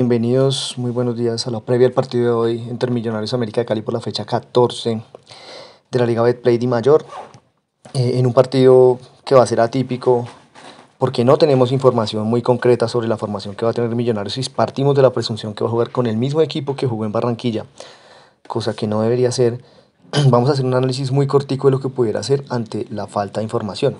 Bienvenidos, muy buenos días a la previa del partido de hoy entre Millonarios América de Cali por la fecha 14 de la Liga Betplay de Mayor. Eh, en un partido que va a ser atípico porque no tenemos información muy concreta sobre la formación que va a tener Millonarios y partimos de la presunción que va a jugar con el mismo equipo que jugó en Barranquilla, cosa que no debería ser. Vamos a hacer un análisis muy cortico de lo que pudiera ser ante la falta de información.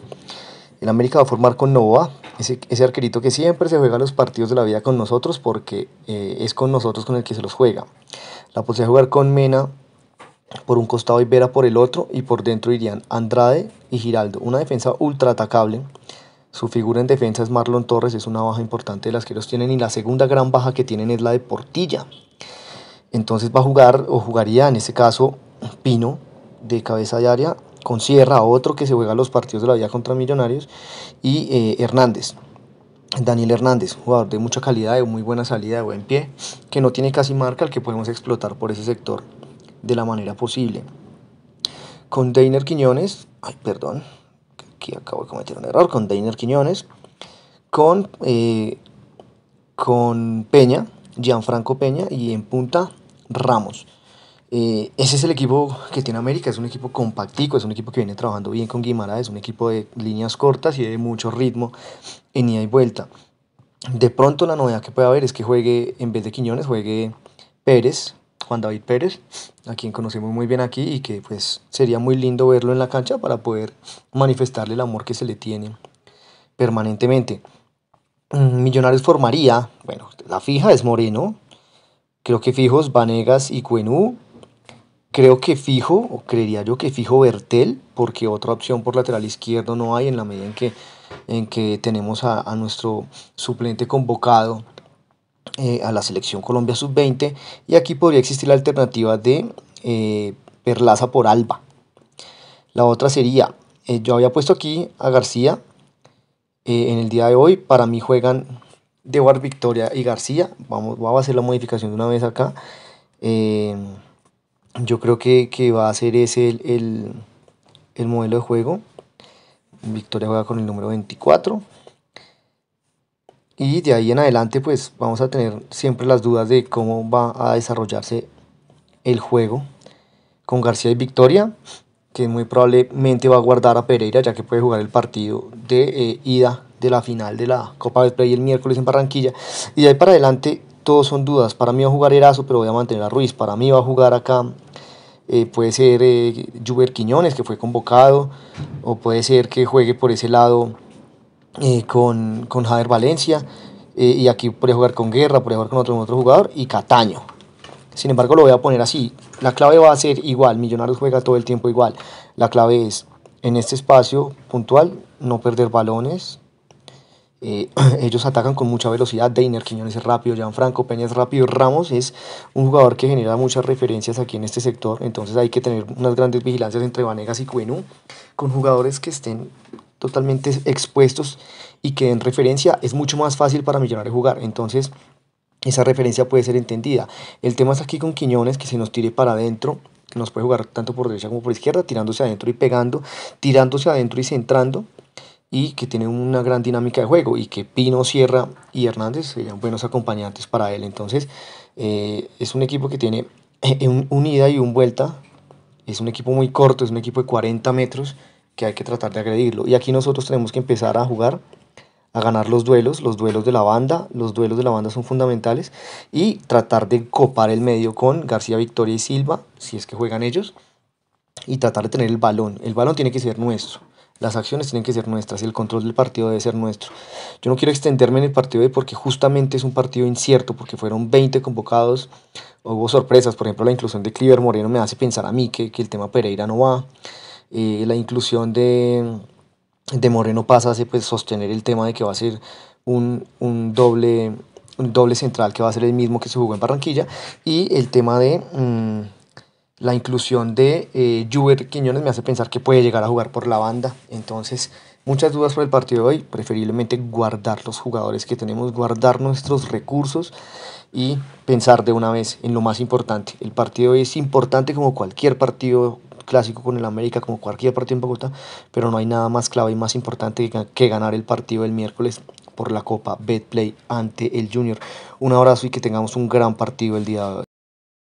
En América va a formar con Novoa, ese, arquerito que siempre se juega los partidos de la vida con nosotros porque eh, es con nosotros con el que se los juega. La posibilidad de jugar con Mena por un costado y Vera por el otro y por dentro irían Andrade y Giraldo. Una defensa ultra atacable. Su figura en defensa es Marlon Torres, es una baja importante de las que los tienen y la segunda gran baja que tienen es la de Portilla. Entonces va a jugar o jugaría en ese caso Pino de cabeza de área con Sierra, otro que se juega los partidos de la vía contra Millonarios, y eh, Hernández. Daniel Hernández, jugador de mucha calidad, de muy buena salida, de buen pie, que no tiene casi marca, el que podemos explotar por ese sector de la manera posible. Con Deiner Quiñones, ay, perdón, aquí acabo de cometer un error, con Deiner Quiñones, con, eh, con Peña, Gianfranco Peña, y en punta Ramos. Eh, ese es el equipo que tiene América, es un equipo compactico, es un equipo que viene trabajando bien con Guimara es un equipo de líneas cortas y de mucho ritmo en ida y vuelta. De pronto la novedad que puede haber es que juegue, en vez de Quiñones, juegue Pérez, Juan David Pérez, a quien conocemos muy bien aquí y que pues sería muy lindo verlo en la cancha para poder manifestarle el amor que se le tiene permanentemente. Mm, Millonarios formaría, bueno, la fija es Moreno, creo que fijos Vanegas y Cuenú, Creo que fijo, o creería yo que fijo Bertel, porque otra opción por lateral izquierdo no hay en la medida en que, en que tenemos a, nuestro suplente convocado eh, a la selección Colombia sub-20 y aquí podría existir la alternativa de eh, Perlaza por Alba. La otra sería, eh, yo había puesto aquí a García en el día de hoy, para mí juegan Dewar, Victoria y García, vamos, vamos a hacer la modificación de una vez acá yo creo que, va a ser ese el, modelo de juego. Victoria juega con el número 24. Y de ahí en adelante pues vamos a tener siempre las dudas de cómo va a desarrollarse el juego con García y Victoria, que muy probablemente va a guardar a Pereira ya que puede jugar el partido de eh, ida de la final de la Copa del Play el miércoles en Barranquilla. Y de ahí para adelante todos son dudas. Para mí va a jugar Erazo, pero voy a mantener a Ruiz. Para mí va a jugar acá eh, puede ser eh, Quiñones que fue convocado, o puede ser que juegue por ese lado eh, con, con, Javier Valencia, eh, y aquí puede jugar con Guerra, puede jugar con otro, otro jugador, y Cataño. Sin embargo, lo voy a poner así. La clave va a ser igual, Millonarios juega todo el tiempo igual. La clave es, en este espacio puntual, no perder balones, eh, ellos atacan con mucha velocidad, Deiner Quiñones es rápido, Gianfranco Peña es rápido, Ramos es un jugador que genera muchas referencias aquí en este sector, entonces hay que tener unas grandes vigilancias entre Vanegas y Cuenú, con jugadores que estén totalmente expuestos y que en referencia es mucho más fácil para Millonarios jugar, entonces esa referencia puede ser entendida. El tema es aquí con Quiñones que se nos tire para adentro, nos puede jugar tanto por derecha como por izquierda, tirándose adentro y pegando, tirándose adentro y centrando, y que tiene una gran dinámica de juego y que Pino, Sierra y Hernández serían buenos acompañantes para él. Entonces eh, es un equipo que tiene un, un, ida y un vuelta, es un equipo muy corto, es un equipo de 40 metros que hay que tratar de agredirlo. Y aquí nosotros tenemos que empezar a jugar, a ganar los duelos, los duelos de la banda, los duelos de la banda son fundamentales y tratar de copar el medio con García Victoria y Silva, si es que juegan ellos, y tratar de tener el balón. El balón tiene que ser nuestro. Las acciones tienen que ser nuestras y el control del partido debe ser nuestro. Yo no quiero extenderme en el partido de porque justamente es un partido incierto, porque fueron 20 convocados, hubo sorpresas, por ejemplo la inclusión de Cliver Moreno me hace pensar a mí que, que el tema Pereira no va, eh, la inclusión de, de Moreno pasa hace pues sostener el tema de que va a ser un, un doble un doble central que va a ser el mismo que se jugó en Barranquilla y el tema de... Mm, la inclusión de eh, Quiñones me hace pensar que puede llegar a jugar por la banda. Entonces, muchas dudas por el partido de hoy. Preferiblemente guardar los jugadores que tenemos, guardar nuestros recursos y pensar de una vez en lo más importante. El partido es importante como cualquier partido clásico con el América, como cualquier partido en Bogotá, pero no hay nada más clave y más importante que ganar el partido del miércoles por la Copa Betplay ante el Junior. Un abrazo y que tengamos un gran partido el día de hoy.